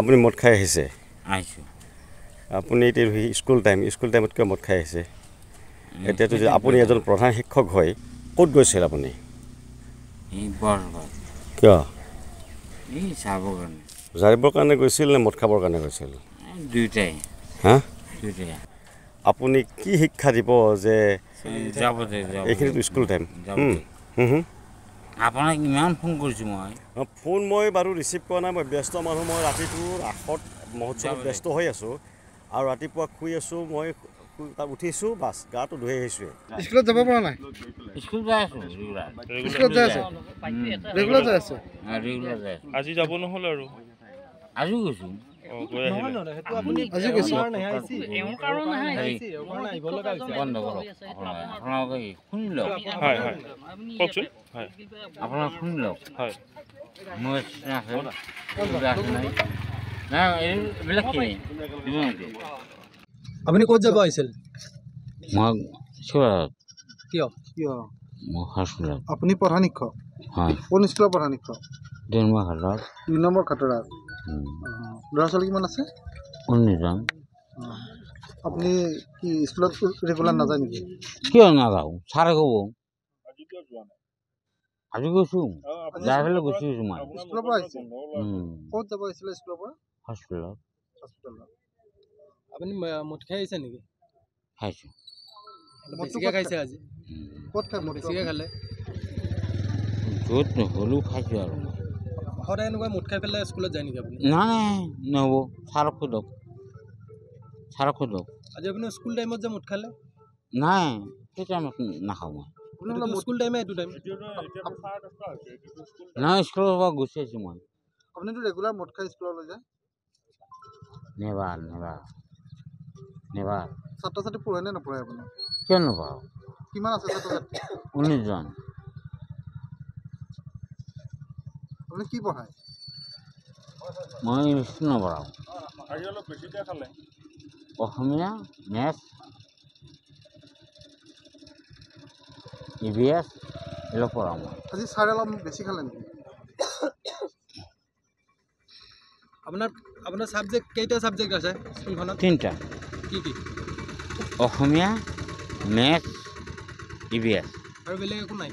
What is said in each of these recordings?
আপুনি মদ খাই আহিছে আহিছোঁ আপুনি এতিয়া স্কুল টাইম স্কুল টাইমত কিয় মদ খাই আহিছে এতিয়াতো আপুনি এজন প্ৰধান শিক্ষক হয় ক'ত গৈছিল আপুনি কিয় জাৰিবৰ কাৰণে গৈছিল নে মদ খাবৰ কাৰণে গৈছিল আপুনি কি শিক্ষা দিব যে এইখিনিতো স্কুল টাইম আপোনাক ইমান ফোন কৰিছোঁ মই ফোন মই বাৰু ৰিচিভ কৰা নাই মই ব্যস্ত মানুহ মই ৰাতিটো ৰাসত মহোৎসৱত ব্যস্ত হৈ আছোঁ আৰু ৰাতিপুৱা শুই আছোঁ মই উঠিছোঁ বাছ গাটো ধুই আহিছোঁ স্কুলত যাব পৰা নাই স্কুলত যাই আছোঁ ৰেগুলাৰ যাই আছোঁ আজি যাব নহ'ল আৰু আজি গৈছোঁ আপুনি কত যাব আহিছিল আপুনি প্ৰধান শিক্ষক কোন স্কুলৰ প্ৰধান শিক্ষক দুই নম্বৰ খাটৰা ল'ৰা ছোৱালী কিমান আছে উনিছজন আপুনি কি স্কুলত ৰেগুলাৰ নাযায় নেকি কিয় নাযাওঁ ছাৰে ক'ব আজি গৈছোঁ যাই পেলাই গুচি গৈছোঁ মই য'ত নহ'লেও খাইছোঁ আৰু ঘরে এনেকুৱা মুঠ খাই পেলাই স্কুলত যায় নেকি আপুনি নাই নহ'ব ছাৰক সোধক ছাৰক সোধক আজি আপুনি স্কুল টাইমত যে মুঠ খালে নাই সেই টাইমত নাখাওঁ মই স্কুল টাইমে এইটো টাইম নাই স্কুলৰ পৰা গুচি আহিছোঁ মই আপুনিতো ৰেগুলাৰ মদ খাই স্কুললৈ যায় নেভাল নেভাৰ নেভাৰ ছাত্ৰ ছাত্ৰী পঢ়ে নে নপঢ়ে আপুনি কিয় নপঢ়াওঁ কিমান আছে ছাত্ৰ ছাত্ৰী ঊনৈছজন কি পঢ়ায় মই বিষ্ণু বৰাও Asomiya math E V S এইবিলাক পঢ়াওঁ মই আজি ছাৰে অলপ বেছি খালে নেকি আপোনাৰ আপোনাৰ ছাবজেক্ট কেইটা ছাবজেক্ট আছে স্কুলখনত তিনিটা কি কি Asomiya math E V S আৰু বেলেগ একো নাই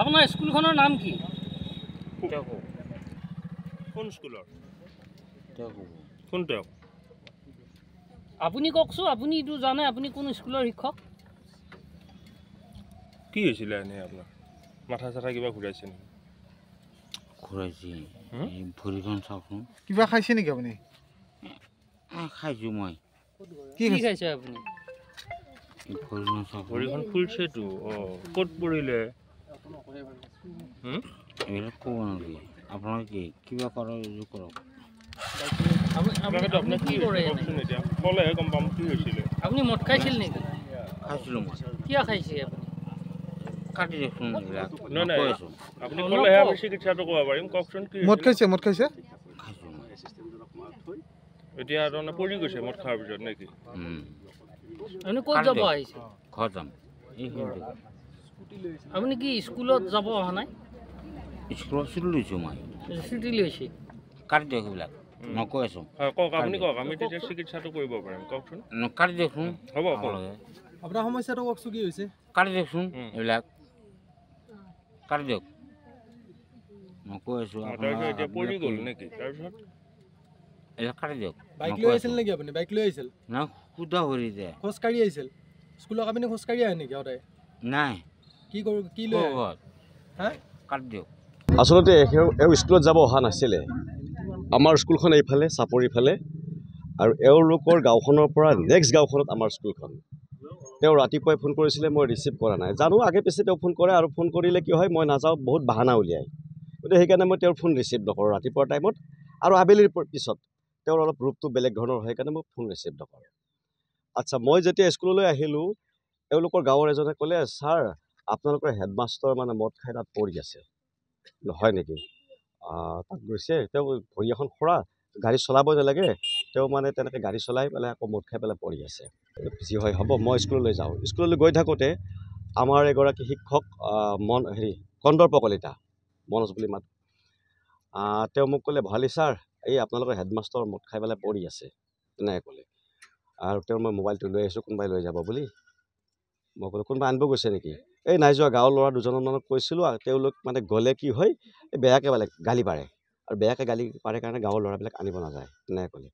আপোনাৰ স্কুলখনৰ নাম কি কোন স্কুলৰ কোন তেওঁক আপুনি কওকচোন আপুনি এইটো জানে আপুনি কোন স্কুলৰ শিক্ষক কি হৈছিলে এনে আপোনাৰ মাথা চাথা কিবা ঘূৰাইছে নেকি ঘূৰাইছে ভৰিখন চাওকচোন কিবা খাইছে নেকি আপুনি খাইছোঁ মই কি খাইছে আপুনি ভৰিখন ফুলছেতো অঁ ক'ত পৰিলে আপোনালোকে কিবা কৰক আপুনি মদ খাইছিল নেকি খাইছিলো কিয় খাইছে আপুনি ঘৰ যাম এইখিনি আপনি কি স্কুলত যাব অহা নাই স্কুলত ছুটি লৈছো মই ছুটি লৈছে কাটি দিয়ক সেইবিলাক নকৈ আছো কওক আপুনি কওক আমি তেতিয়া চিকিৎসাটো কৰিব পাৰিম কওকচোন কাটি দিয়কচোন হ'ব আপোনাৰ সমস্যাটো কওকচোন কি হৈছে কাটি দিয়কচোন এইবিলাক কাটি দিয়ক নকৈ আহে নেকি নাই কি কৰো কি লৈ কাট দিওঁ আচলতে এওঁ স্কুলত যাব অহা নাছিলে আমাৰ স্কুলখন এইফালে চাপৰিফালে আৰু এওঁলোকৰ গাঁওখনৰ পৰা নেক্সট গাঁওখনত আমাৰ স্কুলখন তেওঁ ৰাতিপুৱাই ফোন কৰিছিলে মই ৰিচিভ কৰা নাই জানো আগে পিছে তেওঁ ফোন কৰে আৰু ফোন কৰিলে কি হয় মই নাযাওঁ বহুত বাহানা উলিয়ায় গতিকে সেইকাৰণে মই তেওঁৰ ফোন ৰিচিভ নকৰোঁ ৰাতিপুৱাৰ টাইমত আৰু আবেলিৰ পিছত তেওঁৰ অলপ ৰূপটো বেলেগ ধৰণৰ হয় সেইকাৰণে মই ফোন ৰিচিভ নকৰোঁ আচ্ছা মই যেতিয়া স্কুললৈ আহিলোঁ এওঁলোকৰ গাঁৱৰ এজনে ক'লে ছাৰ আপোনালোকৰ হেডমাষ্টৰ মানে মদ খাই তাত পৰি আছে নহয় নেকি তাত গৈছে তেওঁ ভৰি এখন খোৰা গাড়ী চলাব নালাগে তেওঁ মানে তেনেকৈ গাড়ী চলাই পেলাই আকৌ মদ খাই পেলাই পৰি আছে যি হয় হ'ব মই স্কুললৈ যাওঁ স্কুললৈ গৈ থাকোঁতে আমাৰ এগৰাকী শিক্ষক মন হেৰি কন্দৰ্প কলিতা মনোজ বুলি মাত তেওঁ মোক ক'লে ভালি ছাৰ এই আপোনালোকৰ হেডমাষ্টৰ মদ খাই পেলাই পৰি আছে তেনেকৈ ক'লে আৰু তেওঁ মই মোবাইলটো লৈ আহিছোঁ কোনোবাই লৈ যাব বুলি মই বোলো কোনোবা আনিব গৈছে নেকি এই নাই যোৱা গাঁৱৰ ল'ৰা দুজনৰ মানক কৈছিলোঁ আৰু তেওঁলোক মানে গ'লে কি হয় এই বেয়াকৈ পালে গালি পাৰে আৰু বেয়াকৈ গালি পাৰে কাৰণে গাঁৱৰ ল'ৰাবিলাক আনিব নাযায় তেনেকৈ ক'লে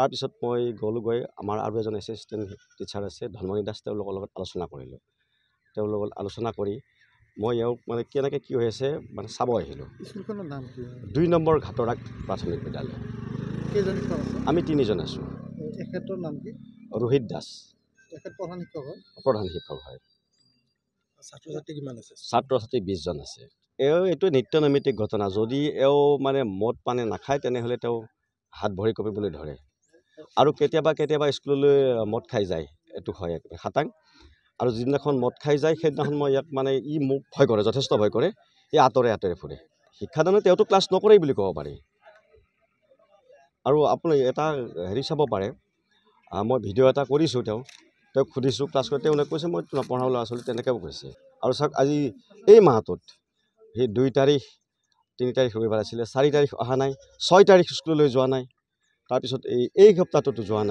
তাৰপিছত মই গ'লোঁ গৈ আমাৰ আৰু এজন এচিষ্টেণ্ট টিচাৰ আছে ধনমণি দাস তেওঁলোকৰ লগত আলোচনা কৰিলোঁ তেওঁৰ লগত আলোচনা কৰি মই এওঁক মানে কেনেকৈ কি হৈ আছে মানে চাব আহিলোঁ দুই নম্বৰ ঘাটৰাগ প্ৰাথমিক বিদ্যালয় আমি তিনিজন আছোঁ ৰোহিত দাস ছাত্ৰ ছাত্ৰী বিশজন আছে এও এইটো নিত্যনৈমিত্তিক ঘটনা যদি এওঁ মানে মদ পানী নাখায় তেনেহ'লে তেওঁ হাত ভৰি কঁপিবলৈ ধৰে আৰু কেতিয়াবা কেতিয়াবা স্কুললৈ মদ খাই যায় এইটো হয় একেবাৰে খাটাং আৰু যিদিনাখন মদ খাই যায় সেইদিনাখন মই ইয়াক মানে ই মোক ভয় কৰে যথেষ্ট ভয় কৰে ই আঁতৰে আঁতৰে ফুৰে শিক্ষাদানে তেওঁতো ক্লাছ নকৰেই বুলি ক'ব পাৰি আৰু আপুনি এটা হেৰি চাব পাৰে মই ভিডিঅ' এটা কৰিছোঁ তেওঁ তেওঁক সুধিছোঁ ক্লাছ কৰি তেওঁলোকে কৈছে মই নপঢ়াওঁ ল'ৰা ছোৱালী তেনেকৈ কৈছে আৰু চাওক আজি এই মাহটোত সেই দুই তাৰিখ তিনি তাৰিখ ৰবিবাৰ আছিলে চাৰি তাৰিখ অহা নাই ছয় তাৰিখ স্কুললৈ যোৱা নাই তাৰপিছত এই এই সপ্তাহটোতো যোৱা নাই